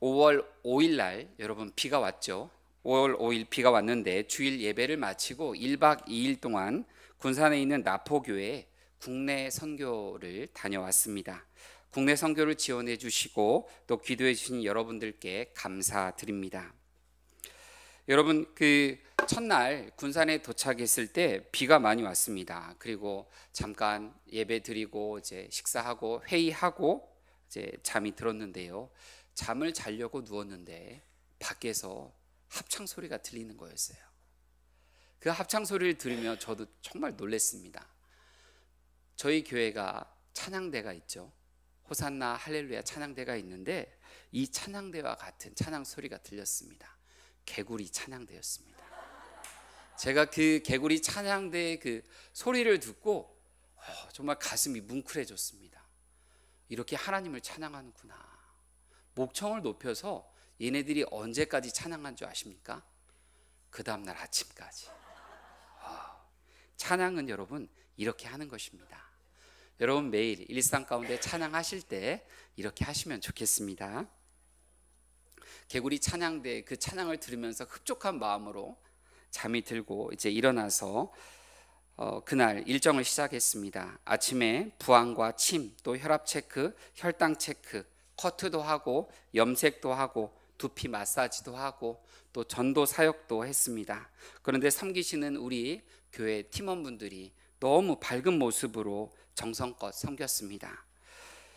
5월 5일 날 여러분 비가 왔죠. 5월 5일 비가 왔는데 주일 예배를 마치고 1박 2일 동안 군산에 있는 나포교회 국내 선교를 다녀왔습니다. 국내 선교를 지원해 주시고 또 기도해 주신 여러분들께 감사드립니다. 여러분 그 첫날 군산에 도착했을 때 비가 많이 왔습니다. 그리고 잠깐 예배 드리고 이제 식사하고 회의하고 이제 잠이 들었는데요. 잠을 자려고 누웠는데 밖에서 합창 소리가 들리는 거였어요. 그 합창 소리를 들으며 저도 정말 놀랬습니다. 저희 교회가 찬양대가 있죠. 호산나 할렐루야 찬양대가 있는데 이 찬양대와 같은 찬양 소리가 들렸습니다. 개구리 찬양대였습니다. 제가 그 개구리 찬양대의 그 소리를 듣고 어, 정말 가슴이 뭉클해졌습니다. 이렇게 하나님을 찬양하는구나. 목청을 높여서 얘네들이 언제까지 찬양한 줄 아십니까? 그 다음날 아침까지. 아, 찬양은 여러분 이렇게 하는 것입니다. 여러분 매일 일상 가운데 찬양하실 때 이렇게 하시면 좋겠습니다. 개구리 찬양대 그 찬양을 들으면서 흡족한 마음으로 잠이 들고 이제 일어나서 어, 그날 일정을 시작했습니다. 아침에 부항과 침, 또 혈압 체크, 혈당 체크, 커트도 하고 염색도 하고 두피 마사지도 하고 또 전도 사역도 했습니다. 그런데 섬기시는 우리 교회 팀원분들이 너무 밝은 모습으로 정성껏 섬겼습니다.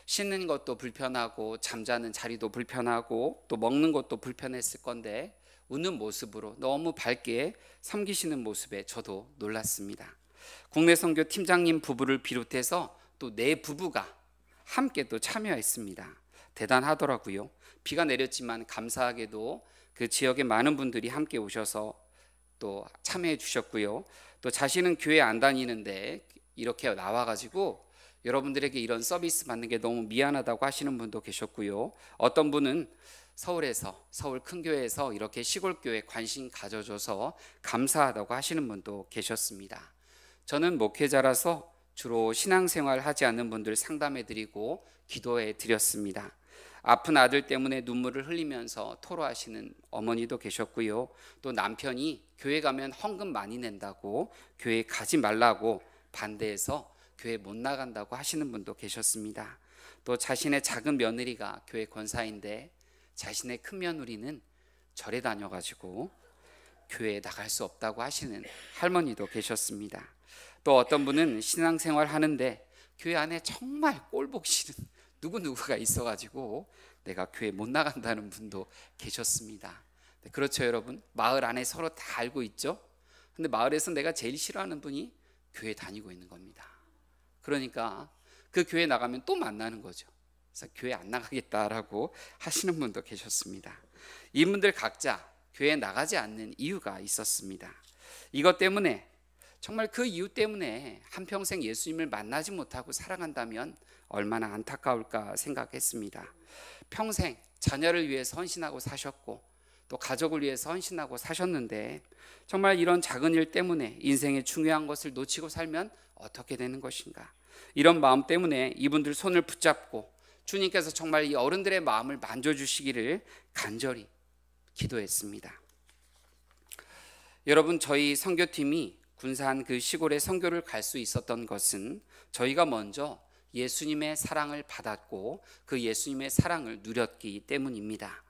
씻는 것도 불편하고 잠자는 자리도 불편하고 또 먹는 것도 불편했을 건데 우는 모습으로 너무 밝게 섬기시는 모습에 저도 놀랐습니다. 국내 선교 팀장님 부부를 비롯해서 또내 네 부부가 함께 또 참여했습니다. 대단하더라고요. 비가 내렸지만 감사하게도 그 지역의 많은 분들이 함께 오셔서 또 참여해 주셨고요. 또 자신은 교회 안 다니는데 이렇게 나와가지고 여러분들에게 이런 서비스 받는 게 너무 미안하다고 하시는 분도 계셨고요. 어떤 분은 서울에서 서울 큰 교회에서 이렇게 시골 교회 관심 가져줘서 감사하다고 하시는 분도 계셨습니다. 저는 목회자라서 주로 신앙생활 하지 않는 분들 상담해 드리고 기도해 드렸습니다. 아픈 아들 때문에 눈물을 흘리면서 토로하시는 어머니도 계셨고요. 또 남편이 교회 가면 헌금 많이 낸다고 교회 가지 말라고 반대해서 교회 못 나간다고 하시는 분도 계셨습니다. 또 자신의 작은 며느리가 교회 권사인데 자신의 큰 며느리는 절에 다녀가지고 교회에 나갈 수 없다고 하시는 할머니도 계셨습니다. 또 어떤 분은 신앙생활 하는데 교회 안에 정말 꼴복 싫은 누구누구가 있어가지고 내가 교회 못 나간다는 분도 계셨습니다. 네, 그렇죠, 여러분. 마을 안에 서로 다 알고 있죠? 근데 마을에서 내가 제일 싫어하는 분이 교회 다니고 있는 겁니다. 그러니까 그 교회 나가면 또 만나는 거죠. 그래서 교회 안 나가겠다라고 하시는 분도 계셨습니다. 이분들 각자 교회 나가지 않는 이유가 있었습니다. 이것 때문에 정말 그 이유 때문에 한평생 예수님을 만나지 못하고 살아간다면 얼마나 안타까울까 생각했습니다. 평생 자녀를 위해 헌신하고 사셨고 또 가족을 위해 헌신하고 사셨는데 정말 이런 작은 일 때문에 인생의 중요한 것을 놓치고 살면 어떻게 되는 것인가? 이런 마음 때문에 이분들 손을 붙잡고 주님께서 정말 이 어른들의 마음을 만져주시기를 간절히 기도했습니다. 여러분 저희 선교팀이 군사한 그 시골에 선교를 갈 수 있었던 것은 저희가 먼저 예수님의 사랑을 받았고 그 예수님의 사랑을 누렸기 때문입니다.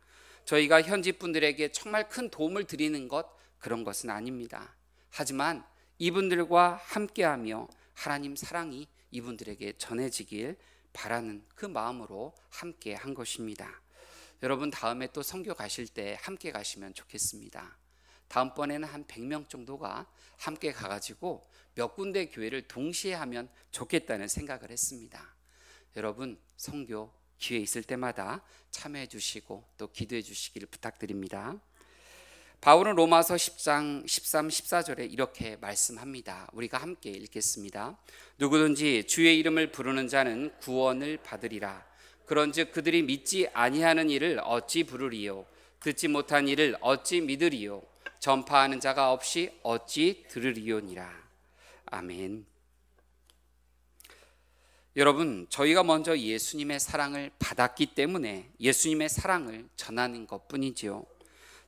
저희가 현지 분들에게 정말 큰 도움을 드리는 것 그런 것은 아닙니다. 하지만 이분들과 함께하며 하나님 사랑이 이분들에게 전해지길 바라는 그 마음으로 함께 한 것입니다. 여러분 다음에 또 선교 가실 때 함께 가시면 좋겠습니다. 다음번에는 한 100명 정도가 함께 가가지고 몇 군데 교회를 동시에 하면 좋겠다는 생각을 했습니다. 여러분, 성교 기회 있을 때마다 참여해 주시고 또 기도해 주시기를 부탁드립니다. 바울은 로마서 10장 13, 14절에 이렇게 말씀합니다. 우리가 함께 읽겠습니다. 누구든지 주의 이름을 부르는 자는 구원을 받으리라. 그런즉 그들이 믿지 아니하는 일을 어찌 부르리요? 듣지 못한 일을 어찌 믿으리요? 전파하는 자가 없이 어찌 들으리오니라. 아멘. 여러분, 저희가 먼저 예수님의 사랑을 받았기 때문에 예수님의 사랑을 전하는 것 뿐이지요.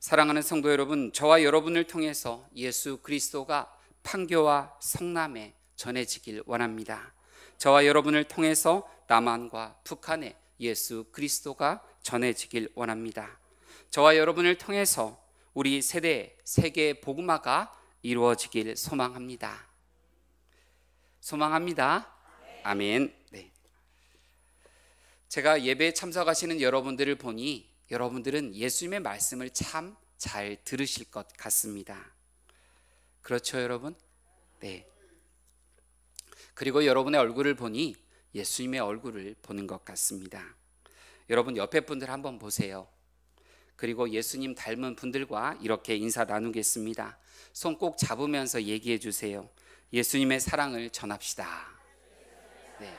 사랑하는 성도 여러분, 저와 여러분을 통해서 예수 그리스도가 판교와 성남에 전해지길 원합니다. 저와 여러분을 통해서 남한과 북한에 예수 그리스도가 전해지길 원합니다. 저와 여러분을 통해서 우리 세대 세계 복음화가 이루어지길 소망합니다. 소망합니다. 아멘. 네. 제가 예배에 참석하시는 여러분들을 보니 여러분들은 예수님의 말씀을 참 잘 들으실 것 같습니다. 그렇죠, 여러분? 네. 그리고 여러분의 얼굴을 보니 예수님의 얼굴을 보는 것 같습니다. 여러분 옆에 분들 한번 보세요. 그리고 예수님 닮은 분들과 이렇게 인사 나누겠습니다. 손 꼭 잡으면서 얘기해 주세요. 예수님의 사랑을 전합시다. 네.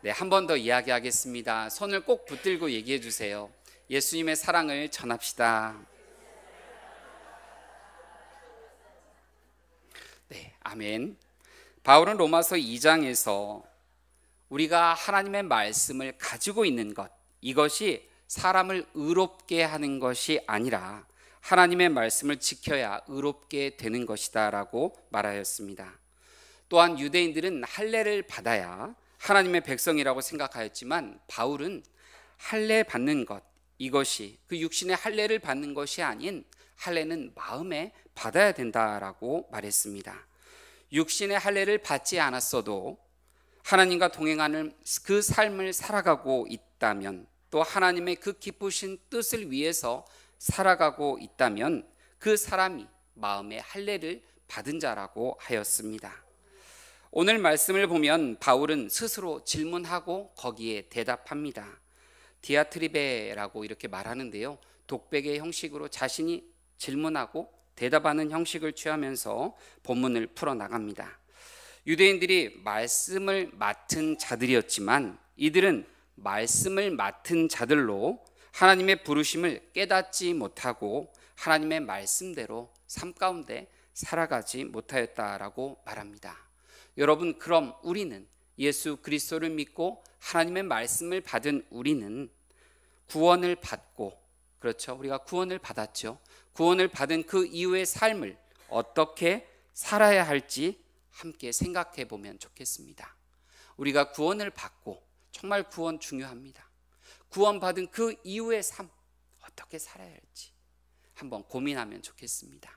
네, 한 번 더 이야기하겠습니다. 손을 꼭 붙들고 얘기해 주세요. 예수님의 사랑을 전합시다. 네, 아멘. 바울은 로마서 2장에서 우리가 하나님의 말씀을 가지고 있는 것, 이것이 사람을 의롭게 하는 것이 아니라 하나님의 말씀을 지켜야 의롭게 되는 것이다라고 말하였습니다. 또한 유대인들은 할례를 받아야 하나님의 백성이라고 생각하였지만 바울은 할례 받는 것 이것이 그 육신의 할례를 받는 것이 아닌 할례는 마음에 받아야 된다라고 말했습니다. 육신의 할례를 받지 않았어도 하나님과 동행하는 그 삶을 살아가고 있다면 또 하나님의 그 기쁘신 뜻을 위해서 살아가고 있다면 그 사람이 마음의 할례를 받은 자라고 하였습니다. 오늘 말씀을 보면 바울은 스스로 질문하고 거기에 대답합니다. 디아트리베라고 이렇게 말하는데요. 독백의 형식으로 자신이 질문하고 대답하는 형식을 취하면서 본문을 풀어 나갑니다. 유대인들이 말씀을 맡은 자들이었지만 이들은 말씀을 맡은 자들로 하나님의 부르심을 깨닫지 못하고 하나님의 말씀대로 삶 가운데 살아가지 못하였다라고 말합니다. 여러분 그럼 우리는 예수 그리스도를 믿고 하나님의 말씀을 받은 우리는 구원을 받고 그렇죠. 우리가 구원을 받았죠. 구원을 받은 그 이후의 삶을 어떻게 살아야 할지 함께 생각해 보면 좋겠습니다. 우리가 구원을 받고 정말 구원 중요합니다. 구원받은 그 이후의 삶 어떻게 살아야 할지 한번 고민하면 좋겠습니다.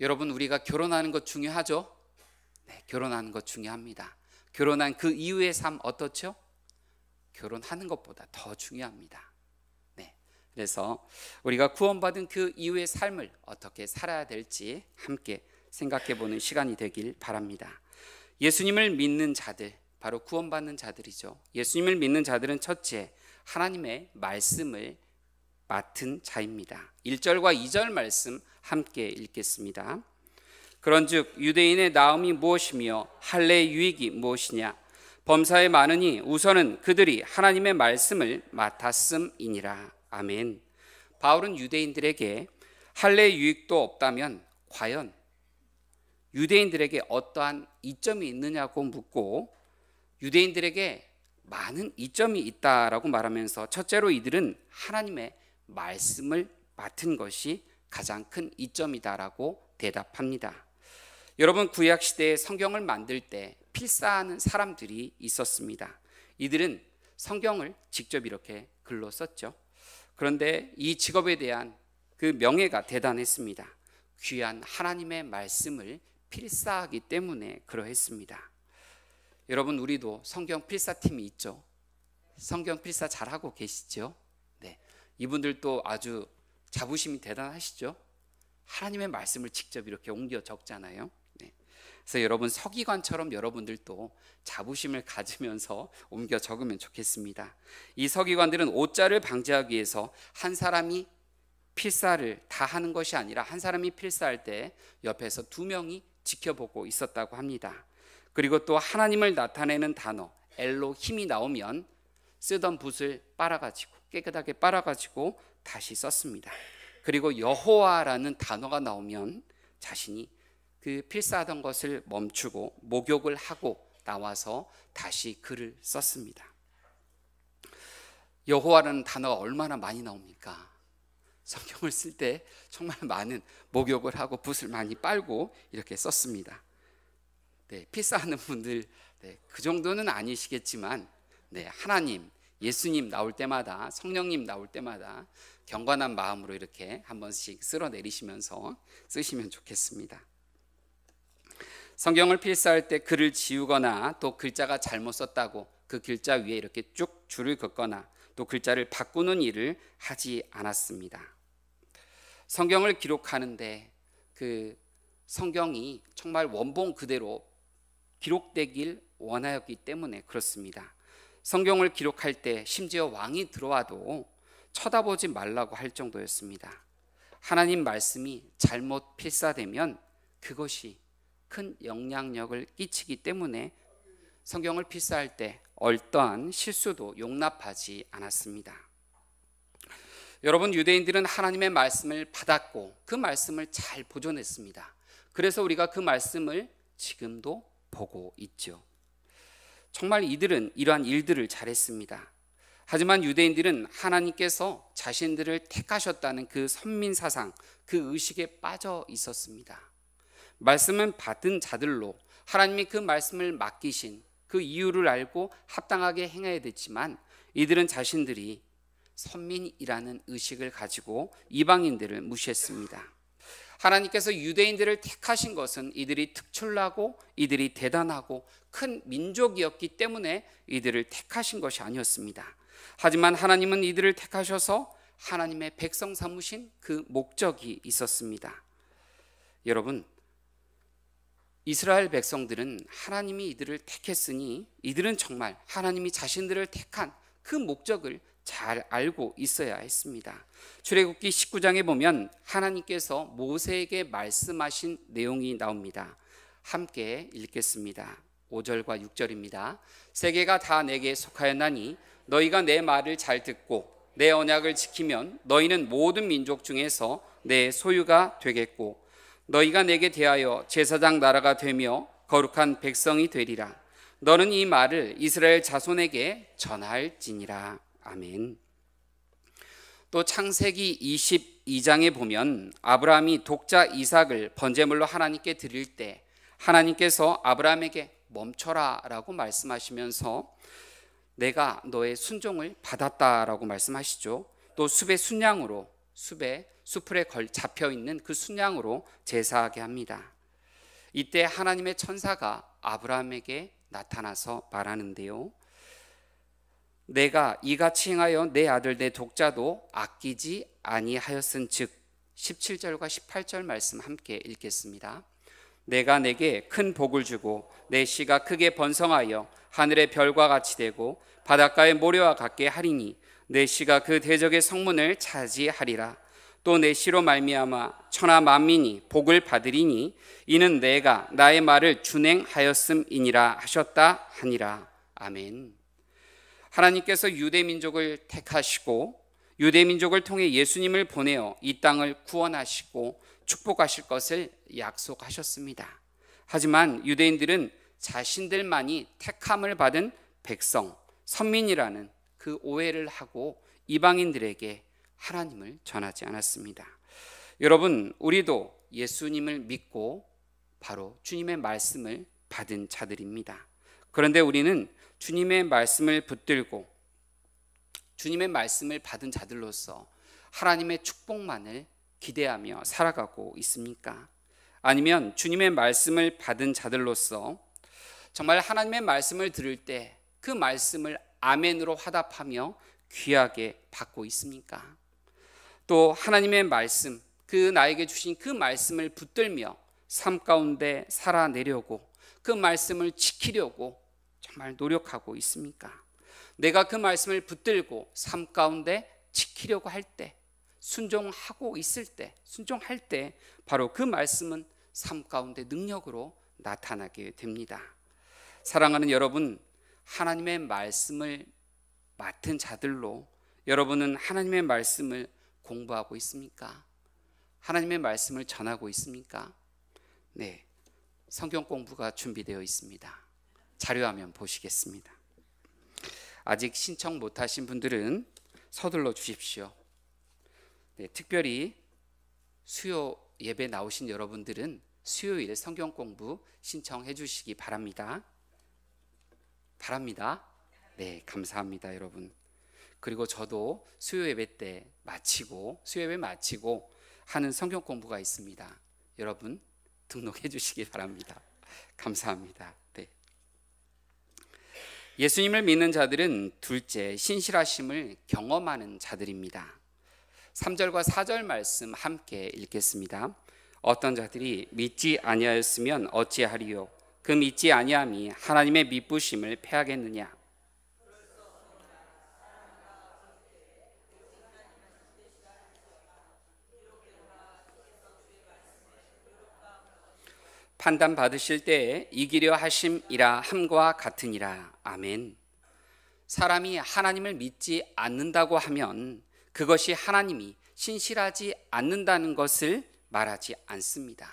여러분 우리가 결혼하는 것 중요하죠? 네, 결혼하는 것 중요합니다. 결혼한 그 이후의 삶 어떻죠? 결혼하는 것보다 더 중요합니다. 네. 그래서 우리가 구원받은 그 이후의 삶을 어떻게 살아야 될지 함께 생각해 보는 시간이 되길 바랍니다. 예수님을 믿는 자들 바로 구원받는 자들이죠. 예수님을 믿는 자들은 첫째 하나님의 말씀을 맡은 자입니다. 1절과 2절 말씀 함께 읽겠습니다. 그런즉 유대인의 나음이 무엇이며 할례의 유익이 무엇이냐 범사에 많으니 우선은 그들이 하나님의 말씀을 맡았음이니라. 아멘. 바울은 유대인들에게 할례의 유익도 없다면 과연 유대인들에게 어떠한 이점이 있느냐고 묻고 유대인들에게 많은 이점이 있다라고 말하면서 첫째로 이들은 하나님의 말씀을 맡은 것이 가장 큰 이점이다라고 대답합니다. 여러분 구약 시대에 성경을 만들 때 필사하는 사람들이 있었습니다. 이들은 성경을 직접 이렇게 글로 썼죠. 그런데 이 직업에 대한 그 명예가 대단했습니다. 귀한 하나님의 말씀을 필사하기 때문에 그러했습니다. 여러분 우리도 성경 필사팀이 있죠. 성경 필사 잘하고 계시죠? 네. 이분들도 아주 자부심이 대단하시죠? 하나님의 말씀을 직접 이렇게 옮겨 적잖아요. 네. 그래서 여러분 서기관처럼 여러분들도 자부심을 가지면서 옮겨 적으면 좋겠습니다. 이 서기관들은 오자를 방지하기 위해서 한 사람이 필사를 다 하는 것이 아니라 한 사람이 필사할 때 옆에서 두 명이 지켜보고 있었다고 합니다. 그리고 또 하나님을 나타내는 단어 엘로힘이 나오면 쓰던 붓을 빨아가지고 깨끗하게 빨아가지고 다시 썼습니다. 그리고 여호와라는 단어가 나오면 자신이 그 필사하던 것을 멈추고 목욕을 하고 나와서 다시 글을 썼습니다. 여호와라는 단어가 얼마나 많이 나옵니까? 성경을 쓸 때 정말 많은 목욕을 하고 붓을 많이 빨고 이렇게 썼습니다. 네, 필사하는 분들 네, 그 정도는 아니시겠지만 네, 하나님, 예수님 나올 때마다 성령님 나올 때마다 경건한 마음으로 이렇게 한 번씩 쓸어 내리시면서 쓰시면 좋겠습니다. 성경을 필사할 때 글을 지우거나 또 글자가 잘못 썼다고 그 글자 위에 이렇게 쭉 줄을 긋거나 또 글자를 바꾸는 일을 하지 않았습니다. 성경을 기록하는데 그 성경이 정말 원본 그대로 기록되길 원하였기 때문에 그렇습니다. 성경을 기록할 때 심지어 왕이 들어와도 쳐다보지 말라고 할 정도였습니다. 하나님 말씀이 잘못 필사되면 그것이 큰 영향력을 끼치기 때문에 성경을 필사할 때 얼떠한 실수도 용납하지 않았습니다. 여러분 유대인들은 하나님의 말씀을 받았고 그 말씀을 잘 보존했습니다. 그래서 우리가 그 말씀을 지금도 보고 있죠. 정말 이들은 이러한 일들을 잘했습니다. 하지만 유대인들은 하나님께서 자신들을 택하셨다는 그 선민 사상, 그 의식에 빠져 있었습니다. 말씀은 받은 자들로 하나님이 그 말씀을 맡기신 그 이유를 알고 합당하게 행해야 됐지만 이들은 자신들이 선민이라는 의식을 가지고 이방인들을 무시했습니다. 하나님께서 유대인들을 택하신 것은 이들이 특출나고 이들이 대단하고 큰 민족이었기 때문에 이들을 택하신 것이 아니었습니다. 하지만 하나님은 이들을 택하셔서 하나님의 백성 삼으신 그 목적이 있었습니다. 여러분, 이스라엘 백성들은 하나님이 이들을 택했으니 이들은 정말 하나님이 자신들을 택한 그 목적을 잘 알고 있어야 했습니다. 출애굽기 19장에 보면 하나님께서 모세에게 말씀하신 내용이 나옵니다. 함께 읽겠습니다. 5절과 6절입니다. 세계가 다 내게 속하였나니 너희가 내 말을 잘 듣고 내 언약을 지키면 너희는 모든 민족 중에서 내 소유가 되겠고 너희가 내게 대하여 제사장 나라가 되며 거룩한 백성이 되리라. 너는 이 말을 이스라엘 자손에게 전할지니라. 아멘. 또 창세기 22장에 보면 아브라함이 독자 이삭을 번제물로 하나님께 드릴 때 하나님께서 아브라함에게 멈춰라라고 말씀하시면서 내가 너의 순종을 받았다라고 말씀하시죠. 또 숲의 순양으로 숲에 수풀에 걸 잡혀 있는 그 순양으로 제사하게 합니다. 이때 하나님의 천사가 아브라함에게 나타나서 말하는데요. 내가 이같이 행하여 내 아들 내 독자도 아끼지 아니하였은즉 17절과 18절 말씀 함께 읽겠습니다. 내가 내게 큰 복을 주고 내 씨가 크게 번성하여 하늘의 별과 같이 되고 바닷가의 모래와 같게 하리니 내 씨가 그 대적의 성문을 차지하리라 또 내 씨로 말미암아 천하 만민이 복을 받으리니 이는 내가 나의 말을 준행하였음이니라 하셨다 하니라 아멘. 하나님께서 유대 민족을 택하시고 유대 민족을 통해 예수님을 보내어 이 땅을 구원하시고 축복하실 것을 약속하셨습니다. 하지만 유대인들은 자신들만이 택함을 받은 백성, 선민이라는 그 오해를 하고 이방인들에게 하나님을 전하지 않았습니다. 여러분, 우리도 예수님을 믿고 바로 주님의 말씀을 받은 자들입니다. 그런데 우리는 주님의 말씀을 붙들고 주님의 말씀을 받은 자들로서 하나님의 축복만을 기대하며 살아가고 있습니까? 아니면 주님의 말씀을 받은 자들로서 정말 하나님의 말씀을 들을 때 그 말씀을 아멘으로 화답하며 귀하게 받고 있습니까? 또 하나님의 말씀, 그 나에게 주신 그 말씀을 붙들며 삶 가운데 살아내려고 그 말씀을 지키려고 정말 노력하고 있습니까? 내가 그 말씀을 붙들고 삶 가운데 지키려고 할 때, 순종하고 있을 때, 순종할 때 바로 그 말씀은 삶 가운데 능력으로 나타나게 됩니다. 사랑하는 여러분, 하나님의 말씀을 맡은 자들로 여러분은 하나님의 말씀을 공부하고 있습니까? 하나님의 말씀을 전하고 있습니까? 네. 성경 공부가 준비되어 있습니다. 자료화면 보시겠습니다. 아직 신청 못하신 분들은 서둘러 주십시오. 네, 특별히 수요 예배 나오신 여러분들은 수요일 성경 공부 신청해 주시기 바랍니다. 바랍니다. 네, 감사합니다, 여러분. 그리고 저도 수요 예배 때 마치고 수요 예배 마치고 하는 성경 공부가 있습니다. 여러분 등록해 주시기 바랍니다. 감사합니다. 예수님을 믿는 자들은 둘째 신실하심을 경험하는 자들입니다. 3절과 4절 말씀 함께 읽겠습니다. 어떤 자들이 믿지 아니하였으면 어찌하리요 그 믿지 아니함이 하나님의 믿부심을 패하겠느냐 판단 받으실 때에 이기려 하심이라 함과 같으니라. 아멘. 사람이 하나님을 믿지 않는다고 하면 그것이 하나님이 신실하지 않는다는 것을 말하지 않습니다.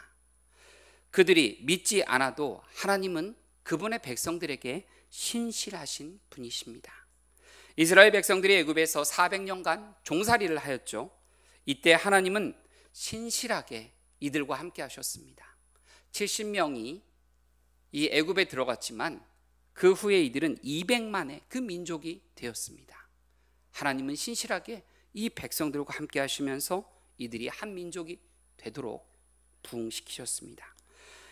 그들이 믿지 않아도 하나님은 그분의 백성들에게 신실하신 분이십니다. 이스라엘 백성들이 애굽에서 400년간 종살이를 하였죠. 이때 하나님은 신실하게 이들과 함께 하셨습니다. 70명이 이 애굽에 들어갔지만 그 후에 이들은 200만의 그 민족이 되었습니다. 하나님은 신실하게 이 백성들과 함께 하시면서 이들이 한 민족이 되도록 부흥시키셨습니다.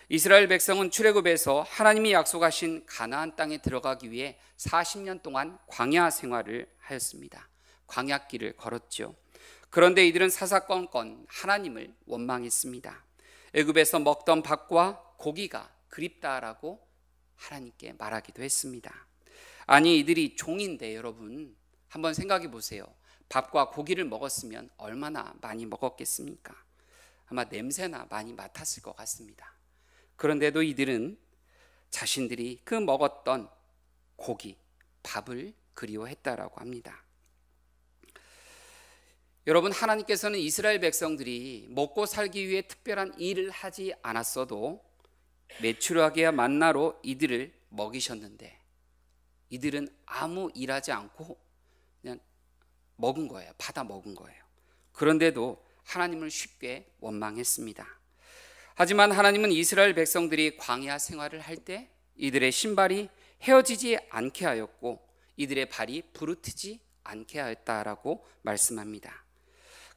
이스라엘 백성은 출애굽에서 하나님이 약속하신 가나안 땅에 들어가기 위해 40년 동안 광야 생활을 하였습니다. 광야길을 걸었죠. 그런데 이들은 사사건건 하나님을 원망했습니다. 애굽에서 먹던 밥과 고기가 그립다라고 하나님께 말하기도 했습니다. 아니 이들이 종인데 여러분 한번 생각해 보세요. 밥과 고기를 먹었으면 얼마나 많이 먹었겠습니까? 아마 냄새나 많이 맡았을 것 같습니다. 그런데도 이들은 자신들이 그 먹었던 고기, 밥을 그리워했다라고 합니다. 여러분 하나님께서는 이스라엘 백성들이 먹고 살기 위해 특별한 일을 하지 않았어도 매출하게야 만나로 이들을 먹이셨는데 이들은 아무 일하지 않고 그냥 먹은 거예요. 받아 먹은 거예요. 그런데도 하나님을 쉽게 원망했습니다. 하지만 하나님은 이스라엘 백성들이 광야 생활을 할 때 이들의 신발이 헤어지지 않게 하였고 이들의 발이 부르트지 않게 하였다라고 말씀합니다.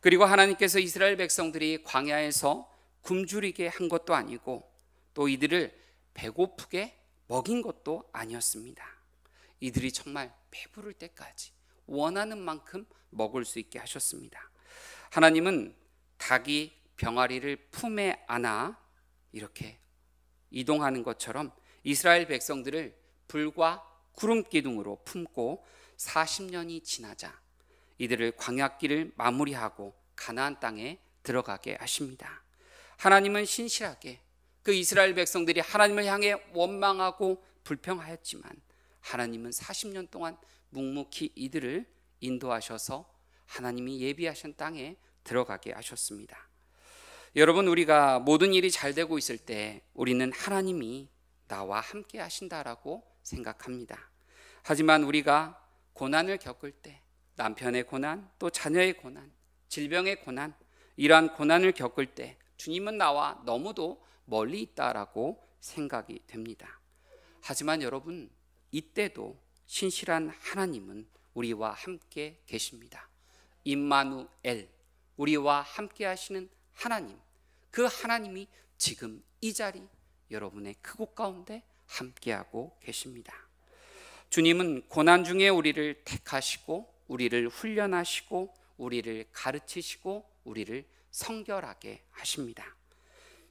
그리고 하나님께서 이스라엘 백성들이 광야에서 굶주리게 한 것도 아니고 또 이들을 배고프게 먹인 것도 아니었습니다. 이들이 정말 배부를 때까지 원하는 만큼 먹을 수 있게 하셨습니다. 하나님은 닭이 병아리를 품에 안아 이렇게 이동하는 것처럼 이스라엘 백성들을 불과 구름 기둥으로 품고 40년이 지나자 이들을 광약길을 마무리하고 가나안 땅에 들어가게 하십니다. 하나님은 신실하게 그 이스라엘 백성들이 하나님을 향해 원망하고 불평하였지만 하나님은 40년 동안 묵묵히 이들을 인도하셔서 하나님이 예비하신 땅에 들어가게 하셨습니다. 여러분 우리가 모든 일이 잘 되고 있을 때 우리는 하나님이 나와 함께 하신다라고 생각합니다. 하지만 우리가 고난을 겪을 때 남편의 고난, 또 자녀의 고난, 질병의 고난, 이러한 고난을 겪을 때 주님은 나와 너무도 멀리 있다라고 생각이 됩니다. 하지만 여러분, 이때도 신실한 하나님은 우리와 함께 계십니다. 임마누엘, 우리와 함께 하시는 하나님. 그 하나님이 지금 이 자리 여러분의 크고 그 가운데 함께하고 계십니다. 주님은 고난 중에 우리를 택하시고 우리를 훈련하시고 우리를 가르치시고 우리를 성결하게 하십니다.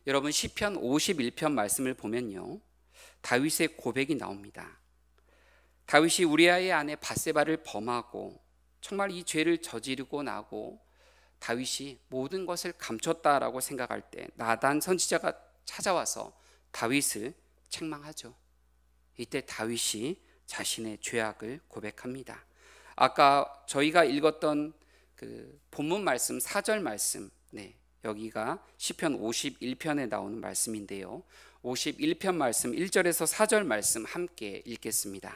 여러분 시편 51편 말씀을 보면요. 다윗의 고백이 나옵니다. 다윗이 우리아의 아내 바세바를 범하고 정말 이 죄를 저지르고 나고 다윗이 모든 것을 감췄다라고 생각할 때 나단 선지자가 찾아와서 다윗을 책망하죠. 이때 다윗이 자신의 죄악을 고백합니다. 아까 저희가 읽었던 그 본문 말씀 사절 말씀 네. 여기가 시편 51편에 나오는 말씀인데요. 51편 말씀 1절에서 4절 말씀 함께 읽겠습니다.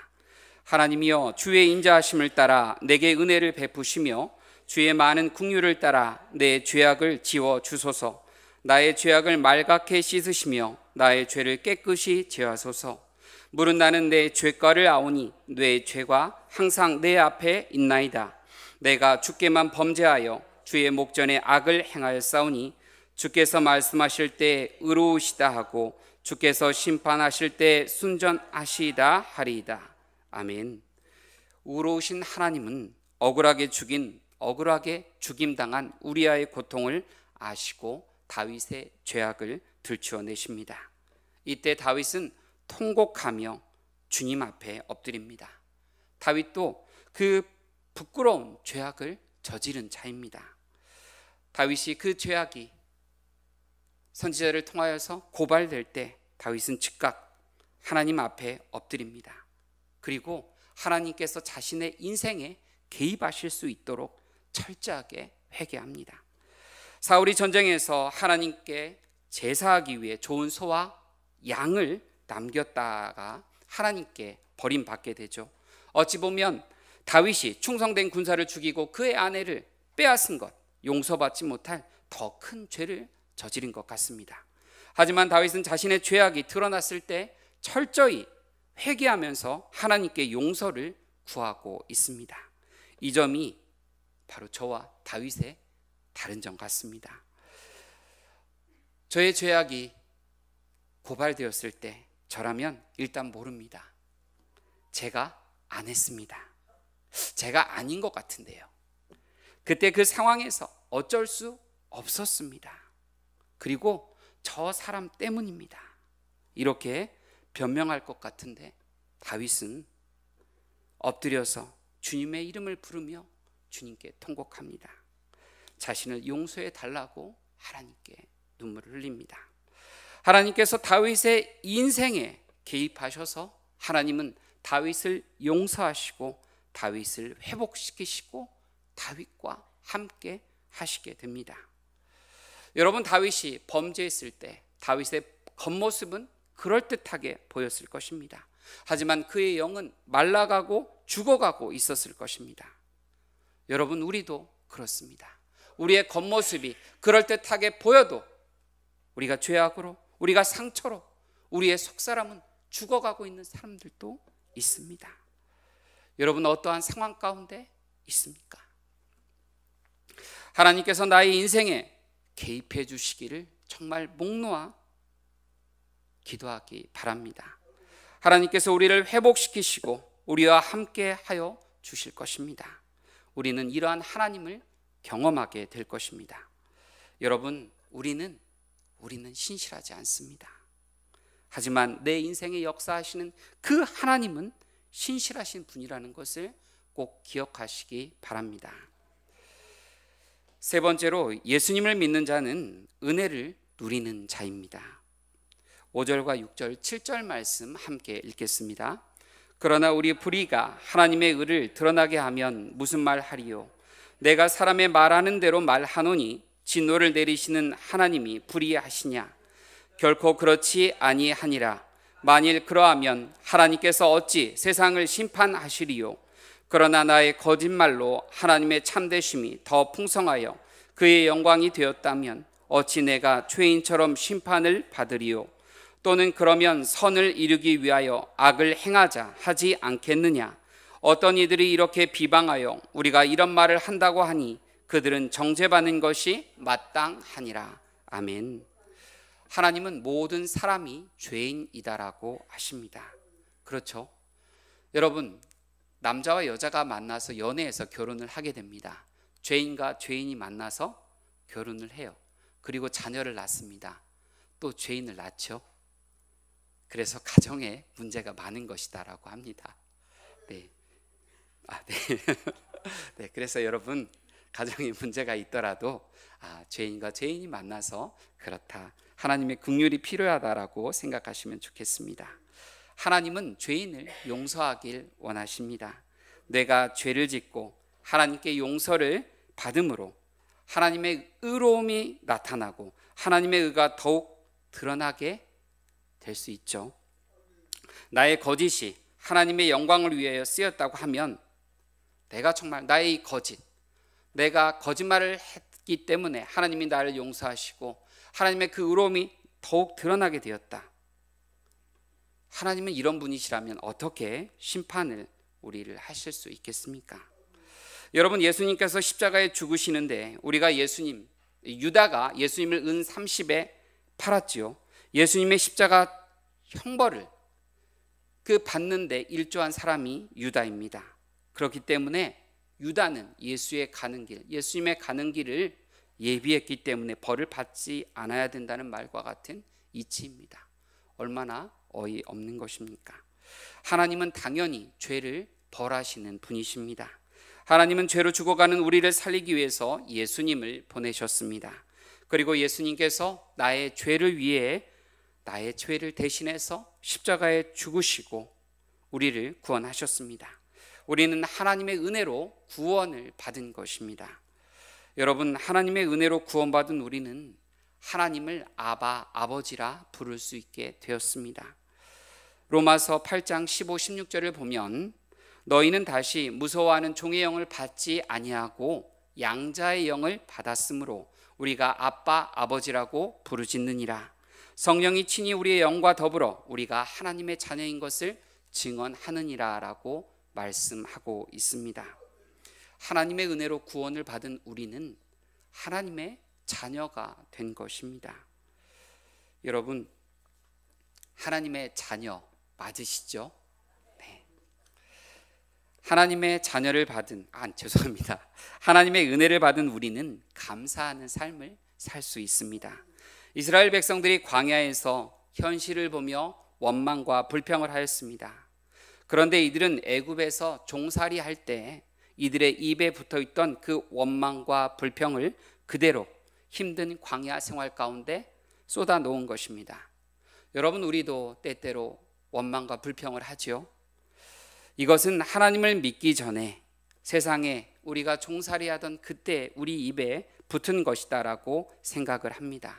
하나님이여 주의 인자하심을 따라 내게 은혜를 베푸시며 주의 많은 궁유를 따라 내 죄악을 지워 주소서. 나의 죄악을 말갛게 씻으시며 나의 죄를 깨끗이 제하소서. 물은 나는 내 죄과를 아오니 내 죄가 항상 내 앞에 있나이다. 내가 주께만 범죄하여 주의 목전에 악을 행하였사오니 주께서 말씀하실 때 의로우시다 하고 주께서 심판하실 때 순전하시다 하리이다. 아멘. 의로우신 하나님은 억울하게 죽인 억울하게 죽임당한 우리아의 고통을 아시고 다윗의 죄악을 들추어내십니다. 이때 다윗은 통곡하며 주님 앞에 엎드립니다. 다윗도 그 부끄러운 죄악을 저지른 자입니다. 다윗이 그 죄악이 선지자를 통하여서 고발될 때 다윗은 즉각 하나님 앞에 엎드립니다. 그리고 하나님께서 자신의 인생에 개입하실 수 있도록 철저하게 회개합니다. 사울이 전쟁에서 하나님께 제사하기 위해 좋은 소와 양을 남겼다가 하나님께 버림받게 되죠. 어찌 보면 다윗이 충성된 군사를 죽이고 그의 아내를 빼앗은 것, 용서받지 못할 더 큰 죄를 저지른 것 같습니다. 하지만 다윗은 자신의 죄악이 드러났을 때 철저히 회개하면서 하나님께 용서를 구하고 있습니다. 이 점이 바로 저와 다윗의 다른 점 같습니다. 저의 죄악이 고발되었을 때 저라면 일단 모릅니다. 제가 안 했습니다. 제가 아닌 것 같은데요. 그때 그 상황에서 어쩔 수 없었습니다. 그리고 저 사람 때문입니다. 이렇게 변명할 것 같은데 다윗은 엎드려서 주님의 이름을 부르며 주님께 통곡합니다. 자신을 용서해 달라고 하나님께 눈물을 흘립니다. 하나님께서 다윗의 인생에 개입하셔서 하나님은 다윗을 용서하시고 다윗을 회복시키시고 다윗과 함께 하시게 됩니다. 여러분 다윗이 범죄했을 때 다윗의 겉모습은 그럴듯하게 보였을 것입니다. 하지만 그의 영은 말라가고 죽어가고 있었을 것입니다. 여러분 우리도 그렇습니다. 우리의 겉모습이 그럴듯하게 보여도 우리가 죄악으로 우리가 상처로 우리의 속사람은 죽어가고 있는 사람들도 있습니다. 여러분 어떠한 상황 가운데 있습니까? 하나님께서 나의 인생에 개입해 주시기를 정말 목 놓아 기도하기 바랍니다. 하나님께서 우리를 회복시키시고 우리와 함께 하여 주실 것입니다. 우리는 이러한 하나님을 경험하게 될 것입니다. 여러분, 우리는 우리는 신실하지 않습니다. 하지만 내 인생에 역사하시는 그 하나님은 신실하신 분이라는 것을 꼭 기억하시기 바랍니다. 세 번째로 예수님을 믿는 자는 은혜를 누리는 자입니다. 5절과 6절, 7절 말씀 함께 읽겠습니다. 그러나 우리 불의가 하나님의 의를 드러나게 하면 무슨 말 하리요? 내가 사람의 말하는 대로 말하노니 진노를 내리시는 하나님이 불의하시냐? 결코 그렇지 아니하니라. 만일 그러하면 하나님께서 어찌 세상을 심판하시리요? 그러나 나의 거짓말로 하나님의 참되심이 더 풍성하여 그의 영광이 되었다면 어찌 내가 죄인처럼 심판을 받으리요? 또는 그러면 선을 이루기 위하여 악을 행하자 하지 않겠느냐? 어떤 이들이 이렇게 비방하여 우리가 이런 말을 한다고 하니 그들은 정죄받는 것이 마땅하니라. 아멘. 하나님은 모든 사람이 죄인이다라고 하십니다. 그렇죠? 여러분, 남자와 여자가 만나서 연애해서 결혼을 하게 됩니다. 죄인과 죄인이 만나서 결혼을 해요. 그리고 자녀를 낳습니다. 또 죄인을 낳죠. 그래서 가정에 문제가 많은 것이다라고 합니다. 네. 아, 네. 네, 그래서 여러분 가정에 문제가 있더라도 아, 죄인과 죄인이 만나서 그렇다. 하나님의 긍휼이 필요하다라고 생각하시면 좋겠습니다. 하나님은 죄인을 용서하길 원하십니다. 내가 죄를 짓고 하나님께 용서를 받음으로 하나님의 의로움이 나타나고 하나님의 의가 더욱 드러나게 될 수 있죠. 나의 거짓이 하나님의 영광을 위하여 쓰였다고 하면 내가 정말 나의 거짓, 내가 거짓말을 했기 때문에 하나님이 나를 용서하시고 하나님의 그 의로움이 더욱 드러나게 되었다. 하나님은 이런 분이시라면 어떻게 심판을 우리를 하실 수 있겠습니까? 여러분 예수님께서 십자가에 죽으시는데 우리가 예수님 유다가 예수님을 은 30에 팔았지요. 예수님의 십자가 형벌을 그 받는데 일조한 사람이 유다입니다. 그렇기 때문에 유다는 예수의 가는 길, 예수님의 가는 길을 예비했기 때문에 벌을 받지 않아야 된다는 말과 같은 이치입니다. 얼마나 어이없는 것입니까? 하나님은 당연히 죄를 벌하시는 분이십니다. 하나님은 죄로 죽어가는 우리를 살리기 위해서 예수님을 보내셨습니다. 그리고 예수님께서 나의 죄를 위해 나의 죄를 대신해서 십자가에 죽으시고 우리를 구원하셨습니다. 우리는 하나님의 은혜로 구원을 받은 것입니다. 여러분, 하나님의 은혜로 구원받은 우리는 하나님을 아바, 아버지라 부를 수 있게 되었습니다. 로마서 8장 15, 16절을 보면 너희는 다시 무서워하는 종의 영을 받지 아니하고 양자의 영을 받았으므로 우리가 아빠, 아버지라고 부르짖느니라. 성령이 친히 우리의 영과 더불어 우리가 하나님의 자녀인 것을 증언하느니라라고 말씀하고 있습니다. 하나님의 은혜로 구원을 받은 우리는 하나님의 자녀가 된 것입니다. 여러분, 하나님의 자녀 맞으시죠? 네. 하나님의 자녀를 받은, 아, 죄송합니다. 하나님의 은혜를 받은 우리는 감사하는 삶을 살 수 있습니다. 이스라엘 백성들이 광야에서 현실을 보며 원망과 불평을 하였습니다. 그런데 이들은 애굽에서 종살이 할 때 이들의 입에 붙어 있던 그 원망과 불평을 그대로 힘든 광야 생활 가운데 쏟아 놓은 것입니다. 여러분 우리도 때때로 원망과 불평을 하지요. 이것은 하나님을 믿기 전에 세상에 우리가 종살이하던 그때 우리 입에 붙은 것이다라고 생각을 합니다.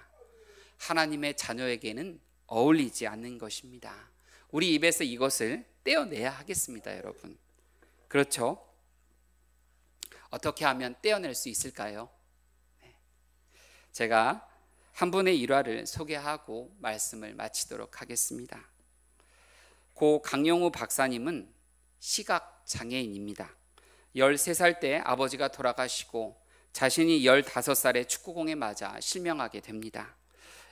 하나님의 자녀에게는 어울리지 않는 것입니다. 우리 입에서 이것을 떼어내야 하겠습니다, 여러분. 그렇죠? 어떻게 하면 떼어낼 수 있을까요? 네. 제가 한 분의 일화를 소개하고 말씀을 마치도록 하겠습니다. 고 강영우 박사님은 시각 장애인입니다. 13살 때 아버지가 돌아가시고 자신이 15살에 축구공에 맞아 실명하게 됩니다.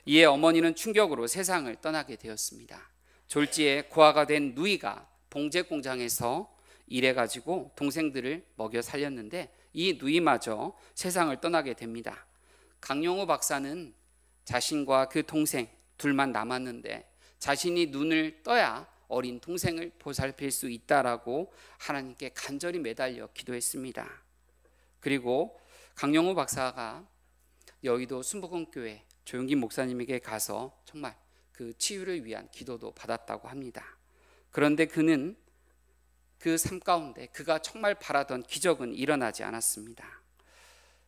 이에 어머니는 충격으로 세상을 떠나게 되었습니다. 졸지에 고아가 된 누이가 봉제 공장에서 일해가지고 동생들을 먹여 살렸는데 이 누이마저 세상을 떠나게 됩니다. 강용호 박사는 자신과 그 동생 둘만 남았는데 자신이 눈을 떠야 어린 동생을 보살필 수 있다라고 하나님께 간절히 매달려 기도했습니다. 그리고 강영호 박사가 여의도 순복음교회 조용기 목사님에게 가서 정말 그 치유를 위한 기도도 받았다고 합니다. 그런데 그는 그 삶 가운데 그가 정말 바라던 기적은 일어나지 않았습니다.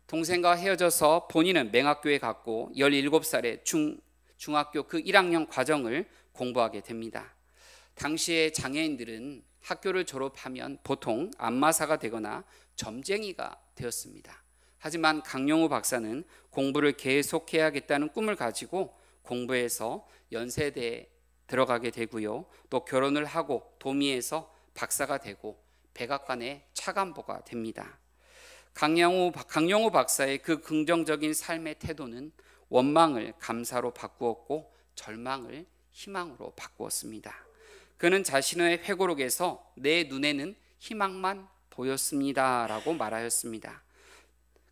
동생과 헤어져서 본인은 맹학교에 갔고 17살에 중, 중학교 그 1학년 과정을 공부하게 됩니다. 당시의 장애인들은 학교를 졸업하면 보통 안마사가 되거나 점쟁이가 되었습니다. 하지만 강용우 박사는 공부를 계속해야겠다는 꿈을 가지고 공부해서 연세대에 들어가게 되고요. 또 결혼을 하고 도미에서 박사가 되고 백악관의 차관보가 됩니다. 강영우, 강영우 박사의 그 긍정적인 삶의 태도는 원망을 감사로 바꾸었고 절망을 희망으로 바꾸었습니다. 그는 자신의 회고록에서 내 눈에는 희망만 보였습니다라고 말하였습니다.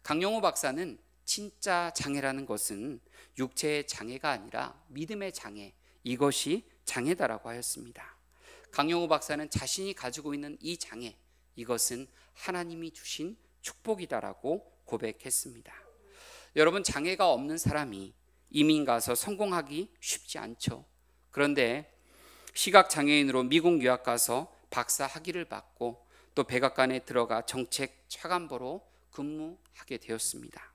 강영호 박사는 진짜 장애라는 것은 육체의 장애가 아니라 믿음의 장애, 이것이 장애다라고 하였습니다. 강영호 박사는 자신이 가지고 있는 이 장애, 이것은 하나님이 주신 축복이다라고 고백했습니다. 여러분, 장애가 없는 사람이 이민 가서 성공하기 쉽지 않죠. 그런데 시각장애인으로 미국 유학 가서 박사 학위를 받고 또 백악관에 들어가 정책 차관보로 근무하게 되었습니다.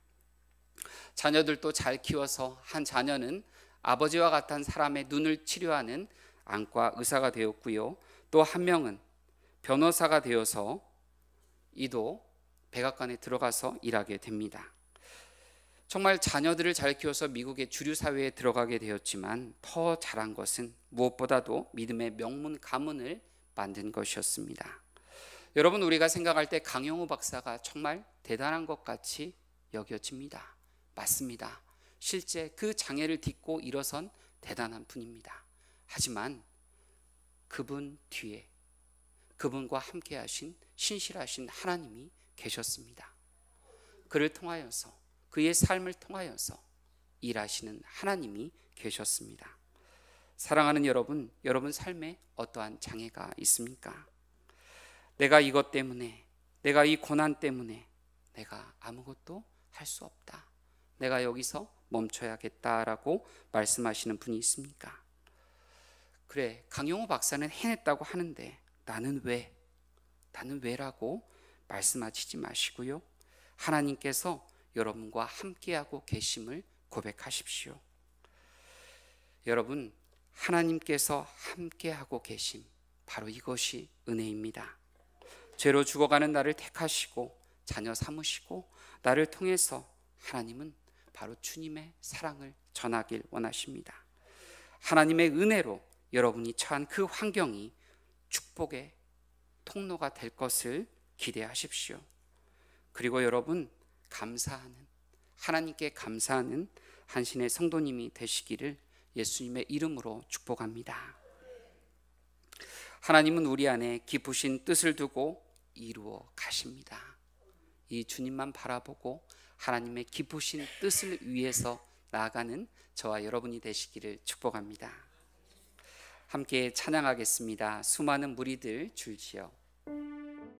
자녀들도 잘 키워서 한 자녀는 아버지와 같은 사람의 눈을 치료하는 안과 의사가 되었고요. 또 한 명은 변호사가 되어서 이도 백악관에 들어가서 일하게 됩니다. 정말 자녀들을 잘 키워서 미국의 주류 사회에 들어가게 되었지만 더 잘한 것은 무엇보다도 믿음의 명문 가문을 만든 것이었습니다. 여러분 우리가 생각할 때강영우 박사가 정말 대단한 것 같이 여겨집니다. 맞습니다. 실제 그 장애를 딛고 일어선 대단한 분입니다. 하지만 그분 뒤에 그분과 함께 하신 신실하신 하나님이 계셨습니다. 그를 통하여서 그의 삶을 통하여서 일하시는 하나님이 계셨습니다. 사랑하는 여러분, 여러분 삶에 어떠한 장애가 있습니까? 내가 이것 때문에, 내가 이 고난 때문에 내가 아무것도 할 수 없다. 내가 여기서 멈춰야겠다라고 말씀하시는 분이 있습니까? 그래, 강용호 박사는 해냈다고 하는데 나는 왜? 나는 왜라고 말씀하시지 마시고요. 하나님께서 여러분과 함께하고 계심을 고백하십시오. 여러분, 하나님께서 함께하고 계심, 바로 이것이 은혜입니다. 죄로 죽어가는 나를 택하시고, 자녀 삼으시고, 나를 통해서 하나님은 바로 주님의 사랑을 전하길 원하십니다. 하나님의 은혜로 여러분이 처한 그 환경이 축복의 통로가 될 것을 기대하십시오. 그리고 여러분 감사하는 하나님께 감사하는 한신의 성도님이 되시기를 예수님의 이름으로 축복합니다. 하나님은 우리 안에 깊으신 뜻을 두고 이루어 가십니다. 이 주님만 바라보고 하나님의 기쁘신 뜻을 위해서 나아가는 저와 여러분이 되시기를 축복합니다. 함께 찬양하겠습니다. 수많은 무리들 줄지어